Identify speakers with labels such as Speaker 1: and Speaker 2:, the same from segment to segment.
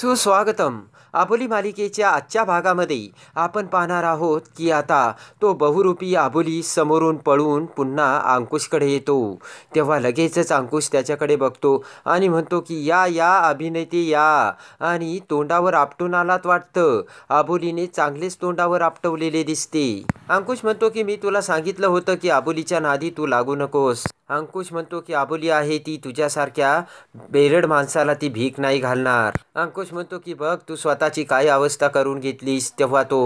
Speaker 1: सुस्वागतम आबोली मालिकेच्या आजच्या भागामध्ये आपण पाहणार आहोत की आता तो बहुरूपी आबोली समोरून पळून पुन्हा अंकुशकडे येतो तेव्हा लगेचच अंकुश त्याच्याकडे बघतो आणि म्हणतो की या या अभिनेते या आणि तोंडावर आपटून आलात वाटतं आबोलीने चांगलेच तोंडावर आपटवलेले दिसते अंकुश म्हणतो की मी तुला सांगितलं होतं की आबोलीच्या नादी तू लागू नकोस अंकुश म्हणतो की आबोली आहे ती तुझ्यासारख्या बेरड माणसाला ती भीक नाही घालणार अंकुश म्हणतो की बघ तू स्वतःची काय अवस्था करून घेतलीस तेव्हा तो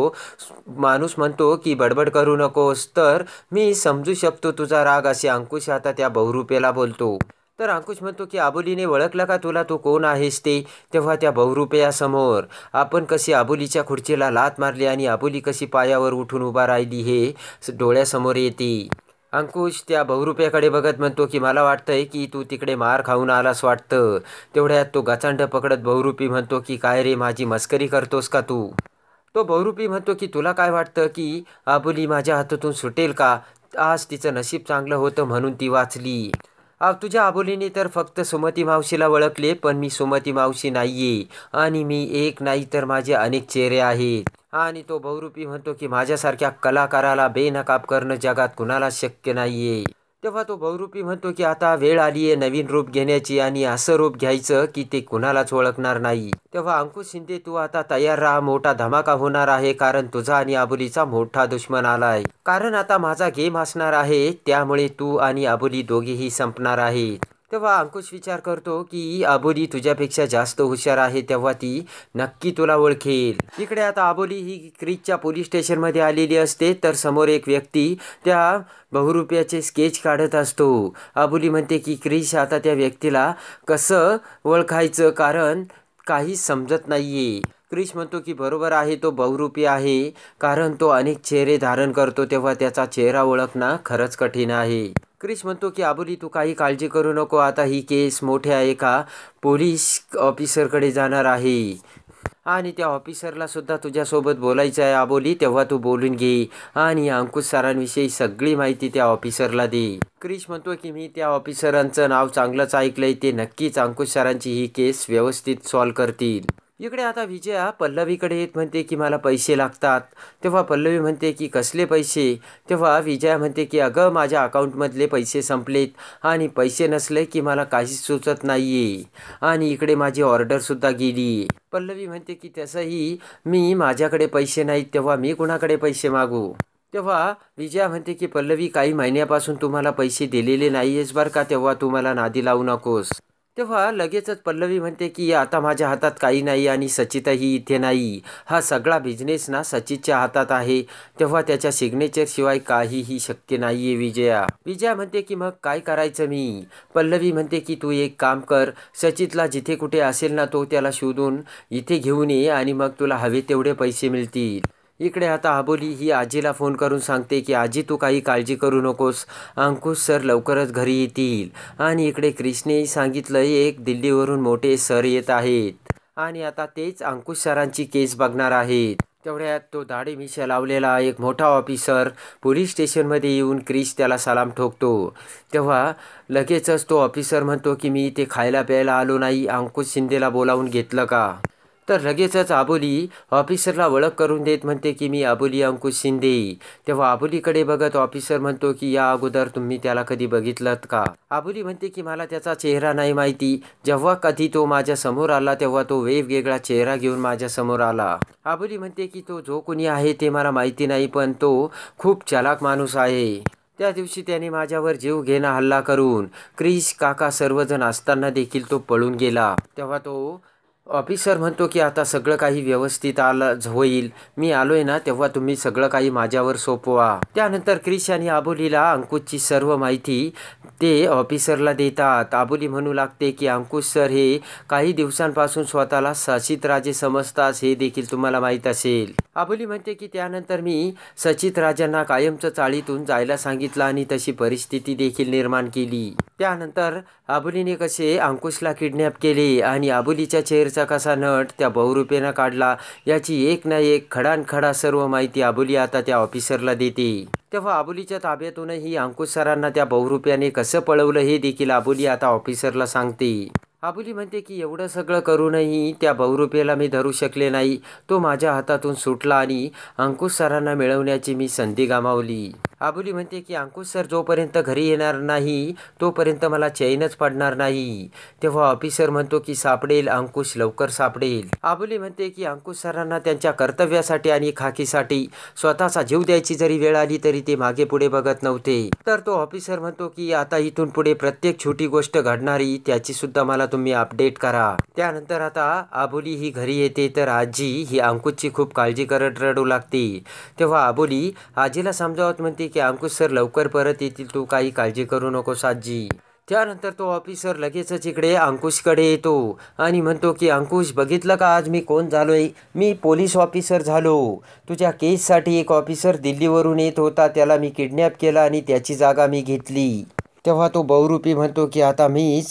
Speaker 1: माणूस म्हणतो की बडबड करू नकोस तर मी समजू शकतो तुझा राग असे अंकुश आता त्या बहुरूपेला बोलतो तर अंकुश म्हणतो की आबोलीने ओळखला का तुला तू कोण आहेस ते तेव्हा त्या बहुरुपयासमोर आपण कशी आबोलीच्या खुर्चीला लात मारली आणि आबोली कशी पायावर उठून उभा राहिली हे डोळ्यासमोर येते अंकुश त्या बहुरुप्याकडे बघत म्हणतो की मला वाटतंय की तू तिकडे मार खाऊन आलास वाटतं तेवढ्यात तो गचांड पकडत बहुरूपी म्हणतो की काय रे माझी मस्करी करतोस का तू तो बहुरूपी म्हणतो की तुला काय वाटतं की आबुली माझ्या हातातून सुटेल का आज तिचं नशीब चांगलं होतं म्हणून ती वाचली आ तुझ्या आबोलीने तर फक्त सुमती मावशीला ओळखले पण मी सुमती मावशी नाही आहे आणि मी एक नाही तर माझे अनेक चेहरे आहेत आणि तो बहुरूपी म्हणतो की माझ्यासारख्या कलाकाराला बेनकाब करणं जगात कुणाला शक्य नाही आहे तेव्हा तो बहुरूपी म्हणतो की आता वेळ आली आहे नवीन रूप घेण्याची आणि असं रूप घ्यायचं की ते कुणालाच ओळखणार नाही तेव्हा अंकुश शिंदे तू आता तयार राहा मोठा धमाका होणार आहे कारण तुझा आणि आबुलीचा मोठा दुश्मन आलाय कारण आता माझा गेम असणार आहे त्यामुळे तू आणि आबुली दोघेही संपणार आहेत तेव्हा अंकुश विचार करतो की आबोली तुझ्यापेक्षा जास्त हुशार आहे तेव्हा ती नक्की तुला ओळखेल इकडे आता आबोली ही क्रीचच्या पोलीस स्टेशनमध्ये आलेली असते तर समोर एक व्यक्ती त्या बहुरुपयाचे स्केच काढत असतो आबोली म्हणते की क्रिश आता त्या व्यक्तीला कसं ओळखायचं कारण काही समजत नाहीये क्रिश म्हणतो की बरोबर आहे तो बहुरूपी आहे कारण तो अनेक चेहरे धारण करतो तेव्हा त्याचा चेहरा ओळखणं खरंच कठीण आहे क्रिश म्हणतो की आबुली तू काही काळजी करू नको आता ही केस मोठ्या एका पोलीस ऑफिसरकडे जाणार आहे आणि त्या ऑफिसरला सुद्धा तुझ्यासोबत बोलायचं आहे आबोली तेव्हा तू बोलून घे आणि अंकुश सरांविषयी सगळी माहिती त्या ऑफिसरला दे क्रिश म्हणतो की मी त्या ऑफिसरांचं नाव चांगलंच ऐकलंय ते नक्कीच अंकुश सरांची ही केस व्यवस्थित सॉल्व करतील इकडे आता विजया पल्लवीकडे येत म्हणते की मला पैसे लागतात तेव्हा पल्लवी म्हणते की कसले पैसे तेव्हा विजया म्हणते की अगं माझ्या अकाउंटमधले पैसे संपलेत आणि पैसे नसले की मला काहीच सुचत नाही आहे आणि इकडे माझी ऑर्डरसुद्धा गेली पल्लवी म्हणते की तसंही मी माझ्याकडे पैसे नाहीत तेव्हा मी कुणाकडे पैसे मागू तेव्हा विजया म्हणते की पल्लवी काही महिन्यापासून तुम्हाला पैसे दिलेले नाही आहेस बरं का तेव्हा तुम्हाला नादी लावू नकोस तेव्हा लगेचच पल्लवी म्हणते की आता माझ्या हातात काही नाही आणि सचितही इथे नाही हा सगळा बिझनेस ना सचितच्या हातात आहे तेव्हा त्याच्या सिग्नेचरशिवाय काहीही शक्य नाही आहे विजया विजया म्हणते की मग काय करायचं मी पल्लवी म्हणते की तू एक काम कर सचितला जिथे कुठे असेल ना तो त्याला शोधून इथे घेऊन ये आणि मग तुला हवे तेवढे पैसे मिळतील इकडे आता आबोली ही आजीला फोन करून सांगते की आजी तू काही काळजी करू नकोस अंकुश सर लवकरच घरी येतील आणि इकडे क्रिष्णेही सांगितलंय एक दिल्लीवरून मोठे सर येत आहेत आणि आता तेच अंकुश सरांची केस बघणार आहेत तेवढ्यात तो दाढी मिशा लावलेला एक मोठा ऑफिसर पोलीस स्टेशनमध्ये येऊन क्रिश त्याला सलाम ठोकतो तेव्हा लगेचच तो ऑफिसर म्हणतो की मी इथे खायला प्यायला आलो नाही अंकुश शिंदेला बोलावून घेतलं का तर लगेचच आबोली ऑफिसरला ओळख करून देत म्हणते की मी आबोली अंकुश शिंदे तेव्हा आबोलीकडे बघत ऑफिसर म्हणतो की या अगोदर तुम्ही त्याला कधी बघितलं का आबोली म्हणते की मला त्याचा चेहरा नाही माहिती जेव्हा कधी तो माझ्या समोर आला तेव्हा तो वेगवेगळा चेहरा घेऊन माझ्या समोर आला आबोली म्हणते की तो जो कोणी आहे ते मला माहिती नाही पण तो खूप चलाक माणूस आहे त्या दिवशी त्याने माझ्यावर जीव घेणा हल्ला करून क्रिश काका सर्वजण असताना देखील तो पळून गेला तेव्हा तो ऑफिसर म्हणतो की आता सगळं काही व्यवस्थित आलं होईल मी आलोय ना तेव्हा तुम्ही सगळं काही माझ्यावर सोपवा त्यानंतर क्रिश आणि आबोलीला अंकुशची सर्व माहिती ते ऑफिसरला देतात आबोली म्हणू लागते की अंकुश सर हे काही दिवसांपासून स्वतःला सचित राजे समजतात हे देखील तुम्हाला माहीत असेल आबोली म्हणते की त्यानंतर मी सचित राजांना कायमचं चाळीतून जायला सांगितलं आणि तशी परिस्थिती देखील निर्माण केली त्यानंतर आबोलीने कसे अंकुशला किडनॅप केले आणि आबोलीच्या चेअर कसा कसा नट त्या बहुरूपेनं काढला याची एक ना एक खडानखडा सर्व माहिती आबुली आता त्या ऑफिसरला देते तेव्हा आबुलीच्या ताब्यातूनही अंकुश सरांना त्या बहुरूप्याने कसं पळवलं हे देखील आबुली आता ऑफिसरला सांगते आबुली म्हणते की एवढं सगळं करूनही त्या बहुरूपेला मी धरू शकले नाही तो माझ्या हातातून सुटला आणि अंकुश सरांना मिळवण्याची मी संधी गमावली आबुली म्हणते की अंकुश सर जोपर्यंत घरी येणार नाही तोपर्यंत मला चैनच पडणार नाही तेव्हा ऑफिसर म्हणतो की सापडेल अंकुश लवकर सापडेल आबुली म्हणते की अंकुश सरांना त्यांच्या कर्तव्यासाठी आणि खाकीसाठी स्वतःचा जीव द्यायची जरी वेळ आली तरी ते मागे पुढे बघत नव्हते तर तो ऑफिसर म्हणतो की आता इथून पुढे प्रत्येक छोटी गोष्ट घडणारी त्याची सुद्धा मला तुम्ही अपडेट करा त्यानंतर आता आबुली ही घरी येते तर आजी ही अंकुशची खूप काळजी करत रडू लागते तेव्हा आबुली आजीला समजावत म्हणते ठीक आहे अंकुश सर लवकर परत येतील तू काही काळजी करू नको साजी त्यानंतर तो ऑफिसर लगेचच इकडे अंकुशकडे येतो आणि म्हणतो की अंकुश बघितलं का आज मी कोण झालोय मी पोलीस ऑफिसर झालो तुझ्या केससाठी एक ऑफिसर दिल्लीवरून येत होता त्याला मी किडनॅप केला आणि त्याची जागा मी घेतली तेव्हा तो बहुरूपी म्हणतो की आता मीच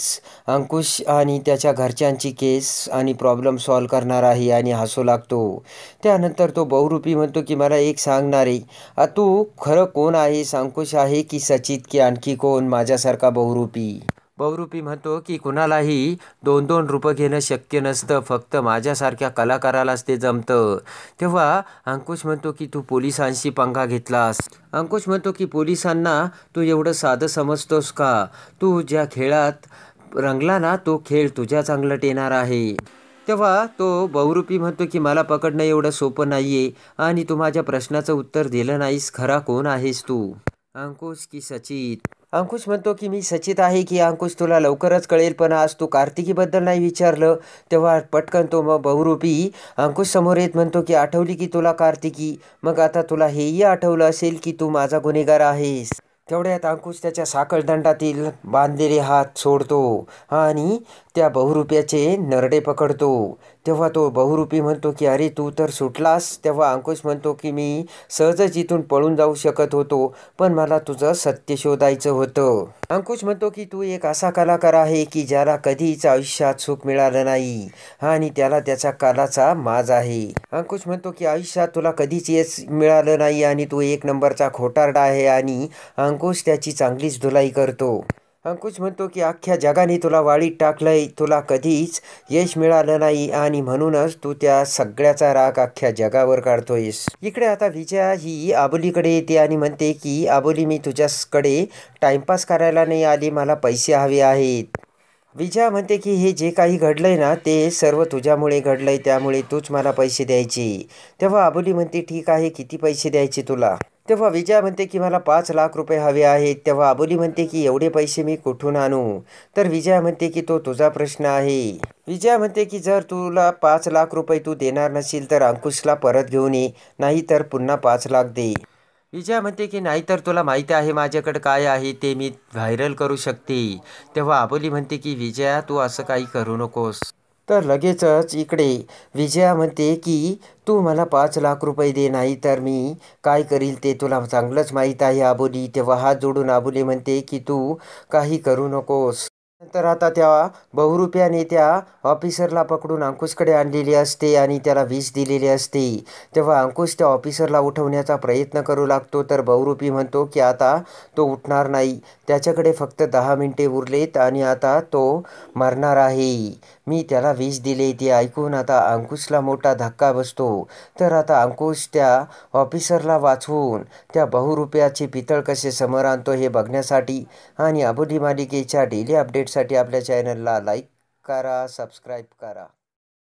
Speaker 1: अंकुश आणि त्याच्या घरच्यांची केस आणि प्रॉब्लेम सॉल्व करणार आहे आणि हसू लागतो त्यानंतर तो बहुरूपी म्हणतो की मला एक सांगणार आहे तू खरं कोण आहेस अंकुश आहे की सचित की आणखी कोण माझ्यासारखा बहुरूपी बहुरूपी म्हणतो की कुणालाही दोन दोन रूपं घेणं शक्य नसतं फक्त माझ्यासारख्या कलाकारालाच ते जमतं तेव्हा अंकुश म्हणतो की तू पोलिसांशी पंगा घेतलास अंकुश म्हणतो की पोलिसांना तू एवढं साधं समजतोस का तू ज्या खेळात रंगला ना तो खेळ तुझ्या चांगलं येणार आहे तेव्हा तो बहुरूपी म्हणतो की मला पकडणं एवढं सोपं नाही आहे आणि तू माझ्या प्रश्नाचं उत्तर दिलं नाहीस खरा कोण आहेस तू अंकुश की सचित अंकुश म्हणतो की मी सचित आहे की अंकुश तुला लवकरच कळेल पण आज तू कार्तिकीबद्दल नाही विचारलं तेव्हा पटकन तो मग बहुरूपी अंकुश समोर येत म्हणतो की आठवली की तुला कार्तिकी मग आता तुला हेही आठवलं असेल की तू माझा गुन्हेगार आहेस तेवढ्यात अंकुश त्याच्या साखळदंडातील बांधलेले हात सोडतो आणि त्या बहुरूप्याचे नरडे पकडतो तेव्हा तो बहुरूपी म्हणतो की अरे तू तर सुटलास तेव्हा अंकुश म्हणतो की मी सहजच इथून पळून जाऊ शकत होतो पण मला तुझं सत्य शोधायचं होतं अंकुश म्हणतो की तू एक असा कलाकार आहे की ज्याला कधीच आयुष्यात सुख मिळालं नाही आणि त्याला त्याच्या कालाचा माज आहे अंकुश म्हणतो की आयुष्यात तुला कधीच येस मिळालं नाही आणि तू एक नंबरचा खोटारडा आहे आणि अंकुश त्याची चांगलीच धुलाई करतो अंकुश म्हणतो की अख्ख्या जगाने तुला वाळीत टाकलंय तुला कधीच यश मिळालं नाही आणि म्हणूनच तू त्या सगळ्याचा राग अख्ख्या जगावर काढतोयस इकडे आता विजया ही आबोलीकडे येते आणि म्हणते की आबोली मी तुझ्याकडे टाइमपास करायला नाही आली मला पैसे हवे आहेत विजया म्हणते की हे जे काही घडलंय ना ते सर्व तुझ्यामुळे घडलंय त्यामुळे तूच मला पैसे द्यायचे तेव्हा आबोली म्हणते ठीक आहे किती पैसे द्यायचे तुला तेव्हा विजया म्हणते की मला पाच लाख रुपये हवे आहेत तेव्हा अबोली म्हणते की एवढे पैसे मी कुठून आणू तर विजया म्हणते की तो तुझा प्रश्न आहे विजया म्हणते की जर तुला पाच लाख रुपये तू देणार नसेल तर अंकुशला परत घेऊन ये नाही तर पुन्हा पाच लाख दे विजया म्हणते की नाही तर तुला माहिती आहे माझ्याकडे काय आहे ते मी व्हायरल करू शकते तेव्हा अबोली म्हणते की विजया तू असं काही करू नकोस तर लगेचच इकडे विजया म्हणते की तू मला पाच लाख रुपये दे नाही तर मी काय करील ते तुला चांगलंच माहीत आहे आबोली तेव्हा हात जोडून आबोली म्हणते की तू काही करू नकोस नंतर आता त्या बहुरूप्याने त्या ऑफिसरला पकडून अंकुशकडे आणलेली असते आणि त्याला वीज दिलेली असते तेव्हा अंकुश त्या ऑफिसरला उठवण्याचा प्रयत्न करू लागतो तर बहुरूपी म्हणतो की आता तो उठणार नाही त्याच्याकडे फक्त दहा मिनटे उरलेत आणि आता तो मरणार आहे मी त्याला वीज दिले ते ऐकून आता अंकुशला मोठा धक्का बसतो तर आता अंकुश त्या ऑफिसरला वाचवून त्या बहुरुपयाचे पितळ कसे समोर आणतो हे बघण्यासाठी आणि अबुधी मालिकेच्या डेली अपडेटसाठी आपल्या चॅनलला लाईक करा सबस्क्राईब करा